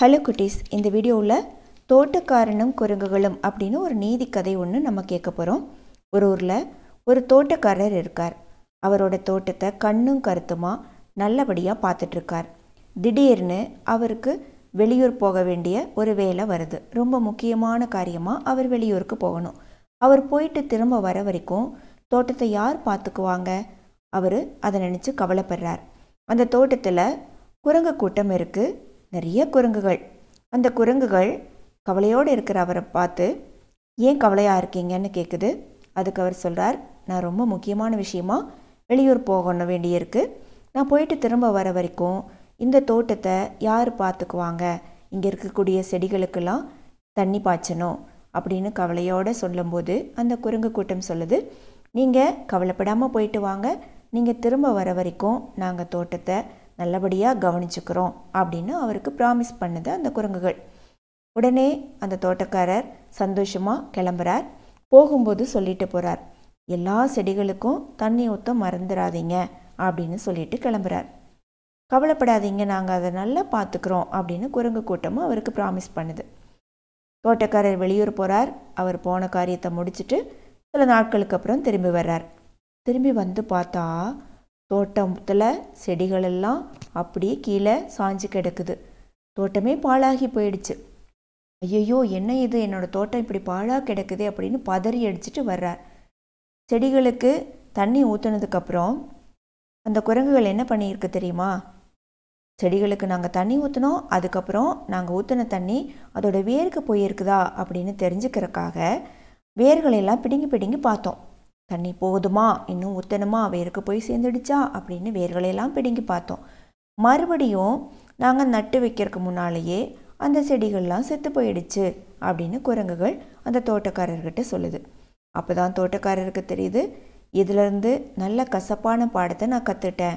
hello குட்டீஸ் இந்த வீடியோவில் தோட்டக்காரனும் குரங்குகளும் அப்படின்னு ஒரு நீதி கதை ஒன்று நம்ம கேட்க போகிறோம் ஒரு ஊரில் ஒரு தோட்டக்காரர் இருக்கார் அவரோட தோட்டத்தை கண்ணும் கருத்துமாக நல்லபடியாக பார்த்துட்ருக்கார் திடீர்னு அவருக்கு வெளியூர் போக வேண்டிய ஒரு வேலை வருது ரொம்ப முக்கியமான காரியமாக அவர் வெளியூருக்கு போகணும் அவர் போயிட்டு திரும்ப வர வரைக்கும் தோட்டத்தை யார் பார்த்துக்குவாங்க அவர் அதை நினச்சி கவலைப்படுறார் அந்த தோட்டத்தில் குரங்கு கூட்டம் இருக்குது நிறைய குரங்குகள் அந்த குரங்குகள் கவலையோடு இருக்கிற அவரை பார்த்து ஏன் கவலையாக இருக்கீங்கன்னு கேட்குது அதுக்கு அவர் சொல்கிறார் நான் ரொம்ப முக்கியமான விஷயமா வெளியூர் போகணும் வேண்டியிருக்கு நான் போயிட்டு திரும்ப வர வரைக்கும் இந்த தோட்டத்தை யார் பார்த்துக்குவாங்க இங்கே இருக்கக்கூடிய செடிகளுக்கெல்லாம் தண்ணி பாய்ச்சணும் அப்படின்னு கவலையோடு சொல்லும்போது அந்த குரங்கு கூட்டம் சொல்லுது நீங்கள் கவலைப்படாமல் போயிட்டு வாங்க நீங்கள் திரும்ப வர வரைக்கும் நாங்கள் தோட்டத்தை நல்லபடியாக கவனிச்சுக்கிறோம் அப்படின்னு அவருக்கு ப்ராமிஸ் பண்ணுது அந்த குரங்குகள் உடனே அந்த தோட்டக்காரர் சந்தோஷமாக கிளம்புறார் போகும்போது சொல்லிட்டு போகிறார் எல்லா செடிகளுக்கும் தண்ணி ஊற்ற மறந்துடாதீங்க அப்படின்னு சொல்லிட்டு கிளம்புறார் கவலைப்படாதீங்க நாங்கள் அதை நல்லா பார்த்துக்குறோம் அப்படின்னு குரங்கு கூட்டமும் அவருக்கு ப்ராமிஸ் பண்ணுது தோட்டக்காரர் வெளியூர் போகிறார் அவர் போன காரியத்தை முடிச்சுட்டு சில நாட்களுக்கு அப்புறம் திரும்பி வர்றார் திரும்பி வந்து பார்த்தா தோட்டத்தில் செடிகளெல்லாம் அப்படியே கீழே சாஞ்சு கிடக்குது தோட்டமே பாழாகி போயிடுச்சு ஐயையோ என்ன இது என்னோடய தோட்டம் இப்படி பாழாக கிடக்குது அப்படின்னு பதறி அடிச்சுட்டு வர்றார் செடிகளுக்கு தண்ணி ஊற்றுனதுக்கப்புறம் அந்த குரங்குகள் என்ன பண்ணியிருக்கு தெரியுமா செடிகளுக்கு நாங்கள் தண்ணி ஊற்றினோம் அதுக்கப்புறம் நாங்கள் ஊற்றின தண்ணி அதோடய வேருக்கு போயிருக்குதா அப்படின்னு தெரிஞ்சுக்கிறக்காக வேர்களையெல்லாம் பிடுங்கி பிடுங்கி பார்த்தோம் தண்ணி போதுமா இன்னும் ஊற்றணுமா வேருக்கு போய் சேர்ந்துடுச்சா அப்படின்னு வேர்களையெல்லாம் பிடுங்கி பார்த்தோம் மறுபடியும் நாங்கள் நட்டு வைக்கிறதுக்கு முன்னாலேயே அந்த செடிகள்லாம் செத்து போயிடுச்சு அப்படின்னு குரங்குகள் அந்த தோட்டக்காரர்கிட்ட சொல்லுது அப்போ தான் தோட்டக்காரருக்கு தெரியுது இதிலிருந்து நல்ல கசப்பான பாடத்தை நான் கற்றுட்டேன்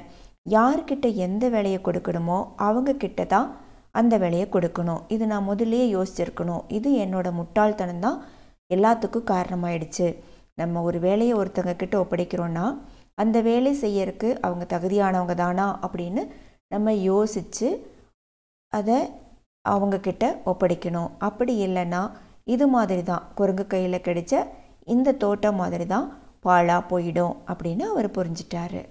யார்கிட்ட எந்த வேலையை கொடுக்கணுமோ அவங்கக்கிட்ட தான் அந்த வேலையை கொடுக்கணும் இது நான் முதலே யோசிச்சிருக்கணும் இது என்னோடய முட்டாள்தனம் தான் எல்லாத்துக்கும் காரணமாயிடுச்சு நம்ம ஒரு வேலையை ஒருத்தவங்க கிட்ட ஒப்படைக்கிறோன்னா அந்த வேலை செய்யறதுக்கு அவங்க தகுதியானவங்க தானா அப்படின்னு நம்ம யோசித்து அதை அவங்கக்கிட்ட ஒப்படைக்கணும் அப்படி இல்லைன்னா இது மாதிரி தான் குரங்கு கையில் கிடைச்ச இந்த தோட்டம் மாதிரி தான் பாழாக போயிடும் அப்படின்னு அவர் புரிஞ்சிட்டாரு